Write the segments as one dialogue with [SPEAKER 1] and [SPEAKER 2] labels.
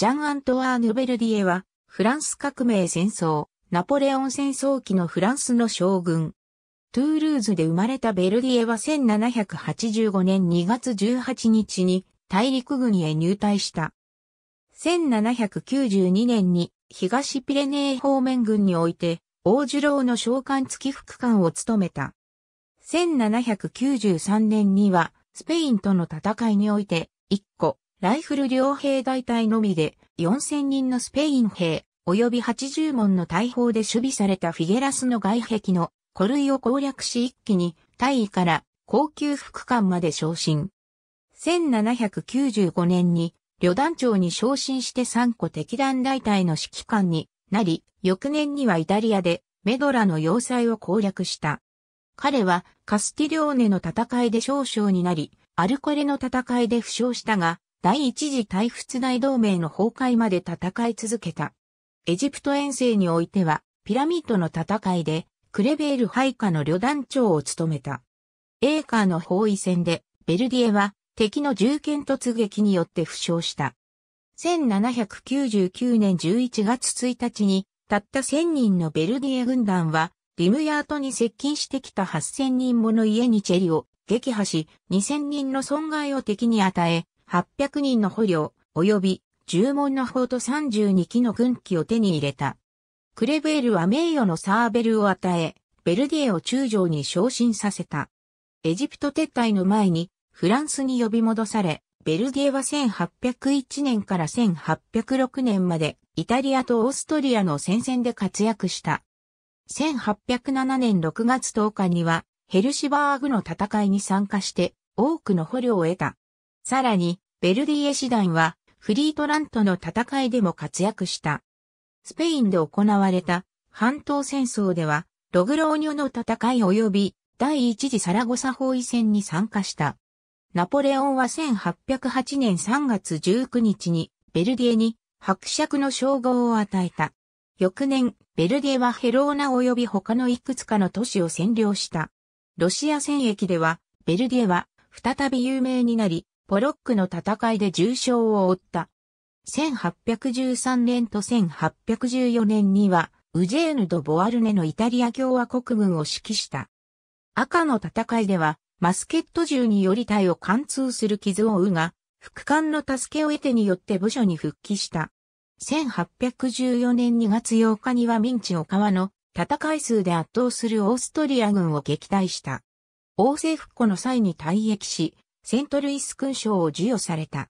[SPEAKER 1] ジャン・アントワーヌ・ベルディエは、フランス革命戦争、ナポレオン戦争期のフランスの将軍。トゥールーズで生まれたベルディエは1785年2月18日に大陸軍へ入隊した。1792年に東ピレネー方面軍において、王次郎の召喚付き副官を務めた。1793年には、スペインとの戦いにおいて、一個、ライフル両兵大隊のみで4000人のスペイン兵及び80門の大砲で守備されたフィゲラスの外壁の古類を攻略し一気に大尉から高級副官まで昇進。1795年に旅団長に昇進して3個敵団大隊の指揮官になり、翌年にはイタリアでメドラの要塞を攻略した。彼はカスティリオーネの戦いで少将になり、アルコレの戦いで負傷したが、第一次大仏大同盟の崩壊まで戦い続けた。エジプト遠征においては、ピラミッドの戦いで、クレベール配下の旅団長を務めた。エーカーの包囲戦で、ベルディエは敵の銃剣突撃によって負傷した。1799年11月1日に、たった1000人のベルディエ軍団は、リムヤートに接近してきた8000人もの家にチェリを撃破し、2000人の損害を敵に与え、800人の捕虜、及び10門の砲と32機の軍機を手に入れた。クレベールは名誉のサーベルを与え、ベルディエを中将に昇進させた。エジプト撤退の前にフランスに呼び戻され、ベルディエは1801年から1806年までイタリアとオーストリアの戦線で活躍した。1807年6月10日にはヘルシバーグの戦いに参加して多くの捕虜を得た。さらに、ベルディエ師団は、フリートラントの戦いでも活躍した。スペインで行われた半島戦争では、ログローニョの戦い及び第一次サラゴサ包囲戦に参加した。ナポレオンは1808年3月19日にベルディエに伯爵の称号を与えた。翌年、ベルディエはヘローナ及び他のいくつかの都市を占領した。ロシア戦役では、ベルディエは再び有名になり、ポロックの戦いで重傷を負った。1813年と1814年には、ウジェーヌ・ド・ボアルネのイタリア共和国軍を指揮した。赤の戦いでは、マスケット銃により隊を貫通する傷を負うが、副官の助けを得てによって部署に復帰した。1814年2月8日にはミンチを川の戦い数で圧倒するオーストリア軍を撃退した。王政復古の際に退役し、セントルイス勲章を授与された。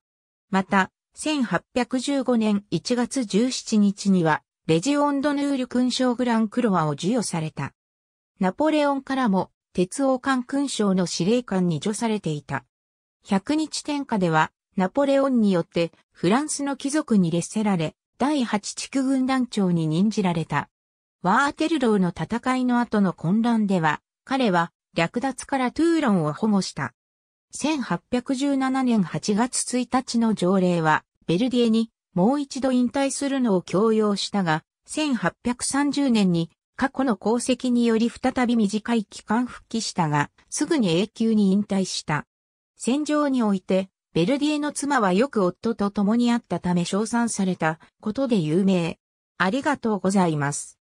[SPEAKER 1] また、1815年1月17日には、レジオンドヌール勲章グランクロワを授与された。ナポレオンからも、鉄王冠勲章の司令官に除されていた。百日天下では、ナポレオンによってフランスの貴族に劣せられ、第8地区軍団長に任じられた。ワーテルローの戦いの後の混乱では、彼は略奪からトゥーロンを保護した。1817年8月1日の条例は、ベルディエにもう一度引退するのを強要したが、1830年に過去の功績により再び短い期間復帰したが、すぐに永久に引退した。戦場において、ベルディエの妻はよく夫と共にあったため称賛されたことで有名。ありがとうございます。